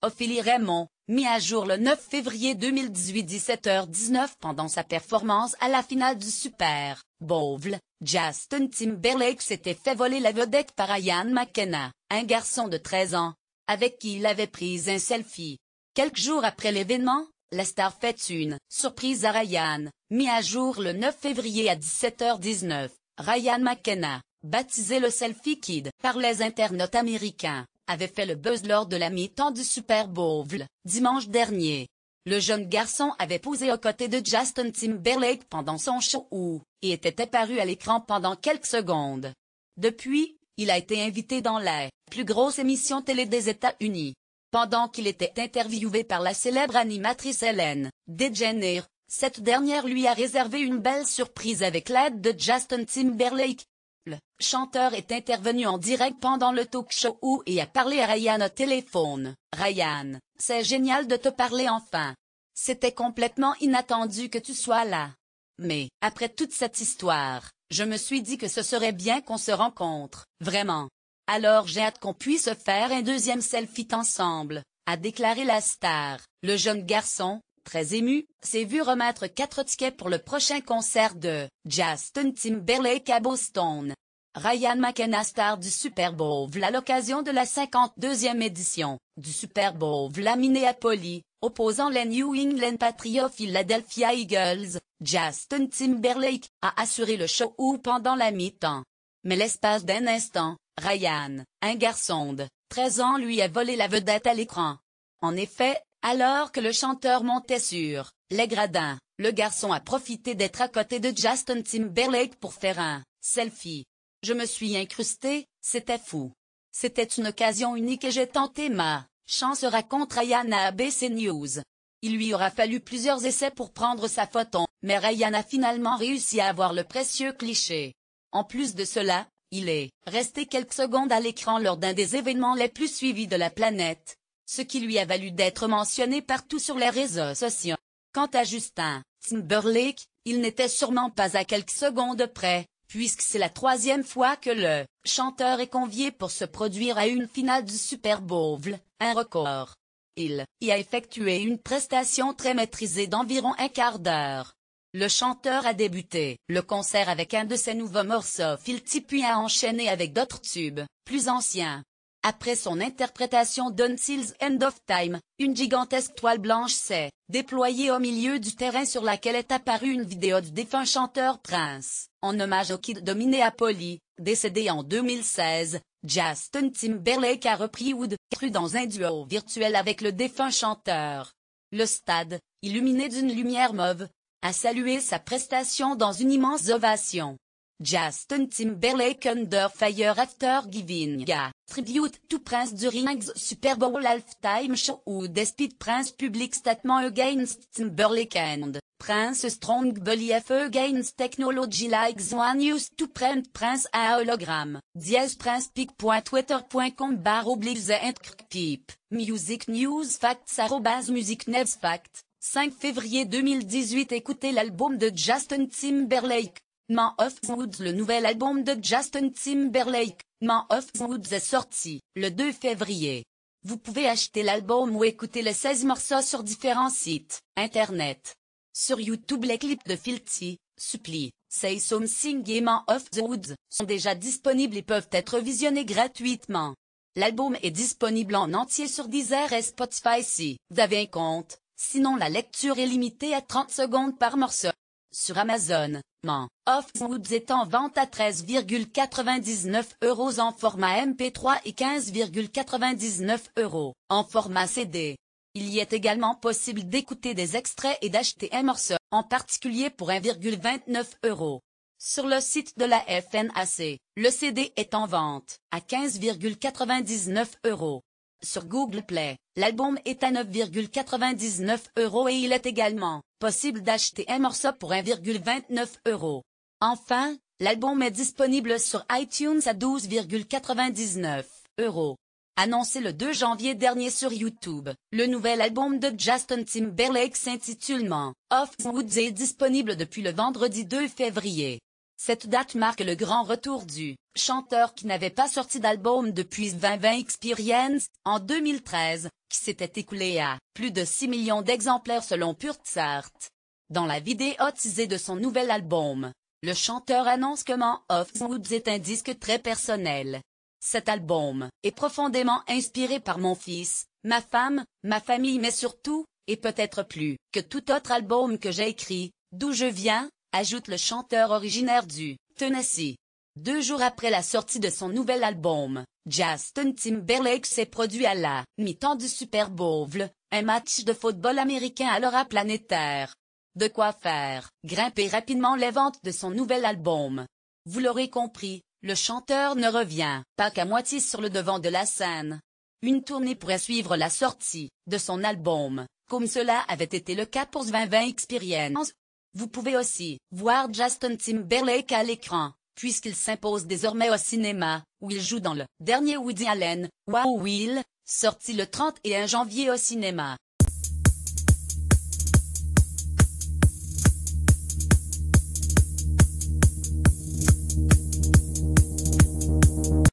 Ophélie Raymond, mis à jour le 9 février 2018 17h19 pendant sa performance à la finale du Super Bowl, Justin Timberlake s'était fait voler la vedette par Ryan McKenna, un garçon de 13 ans, avec qui il avait pris un selfie. Quelques jours après l'événement, la star fait une surprise à Ryan, mis à jour le 9 février à 17h19. Ryan McKenna, baptisé le Selfie Kid par les internautes américains, avait fait le buzz lors de la mi-temps du Super Bowl, dimanche dernier. Le jeune garçon avait posé aux côtés de Justin Timberlake pendant son show ou et était apparu à l'écran pendant quelques secondes. Depuis, il a été invité dans la plus grosse émission télé des États-Unis. Pendant qu'il était interviewé par la célèbre animatrice Hélène DeGeneres, cette dernière lui a réservé une belle surprise avec l'aide de Justin Timberlake, chanteur est intervenu en direct pendant le talk show et a parlé à Ryan au téléphone. Ryan, c'est génial de te parler enfin. C'était complètement inattendu que tu sois là. Mais, après toute cette histoire, je me suis dit que ce serait bien qu'on se rencontre, vraiment. Alors j'ai hâte qu'on puisse faire un deuxième selfie ensemble, a déclaré la star. Le jeune garçon, très ému, s'est vu remettre quatre tickets pour le prochain concert de Justin Timberlake à Boston. Ryan McKenna star du Super Bowl à l'occasion de la 52e édition du Super Bowl à Minneapolis, opposant les New England Patriots Philadelphia Eagles, Justin Timberlake a assuré le show ou pendant la mi-temps. Mais l'espace d'un instant, Ryan, un garçon de 13 ans lui a volé la vedette à l'écran. En effet, alors que le chanteur montait sur les gradins, le garçon a profité d'être à côté de Justin Timberlake pour faire un selfie. Je me suis incrusté, c'était fou. C'était une occasion unique et j'ai tenté ma chance raconte Ryan à ABC News. Il lui aura fallu plusieurs essais pour prendre sa photo, mais Ryan a finalement réussi à avoir le précieux cliché. En plus de cela, il est resté quelques secondes à l'écran lors d'un des événements les plus suivis de la planète, ce qui lui a valu d'être mentionné partout sur les réseaux sociaux. Quant à Justin Timberlake, il n'était sûrement pas à quelques secondes près, puisque c'est la troisième fois que le chanteur est convié pour se produire à une finale du Super Bowl, un record. Il y a effectué une prestation très maîtrisée d'environ un quart d'heure. Le chanteur a débuté le concert avec un de ses nouveaux morceaux Filthy puis a enchaîné avec d'autres tubes, plus anciens, après son interprétation d'Until's End of Time, une gigantesque toile blanche s'est déployée au milieu du terrain sur laquelle est apparue une vidéo du défunt chanteur Prince, en hommage au kid de Minneapolis, décédé en 2016. Justin Timberlake a repris Wood cru dans un duo virtuel avec le défunt chanteur. Le stade, illuminé d'une lumière mauve, a salué sa prestation dans une immense ovation. Justin Timberlake Under Fire After Giving a Tribute to Prince during Super Bowl Halftime Show ou despite Prince public statement against Timberlake and Prince strong belief against technology like one News to print Prince a hologram. Diez Prince pic.twitter.com bar Oblige and Peep Music news facts arrobas music news facts. 5 février 2018 Écoutez l'album de Justin Timberlake. Man of Woods Le nouvel album de Justin Timberlake, Man of Woods est sorti le 2 février. Vous pouvez acheter l'album ou écouter les 16 morceaux sur différents sites, internet. Sur YouTube les clips de Filthy, Supply, Say Something et Man of the Woods sont déjà disponibles et peuvent être visionnés gratuitement. L'album est disponible en entier sur Deezer et Spotify si vous avez un compte, sinon la lecture est limitée à 30 secondes par morceau. Sur Amazon, Man of Woods est en vente à 13,99 euros en format MP3 et 15,99 euros en format CD. Il y est également possible d'écouter des extraits et d'acheter un morceau, en particulier pour 1,29 euros. Sur le site de la FNAC, le CD est en vente à 15,99 euros. Sur Google Play, l'album est à 9,99 euros et il est également possible d'acheter un morceau pour 1,29 euros. Enfin, l'album est disponible sur iTunes à 12,99 euros. Annoncé le 2 janvier dernier sur YouTube, le nouvel album de Justin Timberlake s'intitule Off the Woods est disponible depuis le vendredi 2 février. Cette date marque le grand retour du chanteur qui n'avait pas sorti d'album depuis 2020 Experience, en 2013, qui s'était écoulé à plus de 6 millions d'exemplaires selon Purtzart. Dans la vidéo teasée de son nouvel album, le chanteur annonce que Man of Woods est un disque très personnel. Cet album est profondément inspiré par mon fils, ma femme, ma famille mais surtout, et peut-être plus, que tout autre album que j'ai écrit, d'où je viens, ajoute le chanteur originaire du Tennessee. Deux jours après la sortie de son nouvel album, Justin Timberlake s'est produit à la mi-temps du Super Bowl, un match de football américain à l'aura planétaire. De quoi faire grimper rapidement les ventes de son nouvel album. Vous l'aurez compris, le chanteur ne revient pas qu'à moitié sur le devant de la scène. Une tournée pourrait suivre la sortie de son album, comme cela avait été le cas pour 2020 Experience. Vous pouvez aussi voir Justin Timberlake à l'écran, puisqu'il s'impose désormais au cinéma, où il joue dans le dernier Woody Allen, Wow Will, sorti le 31 janvier au cinéma.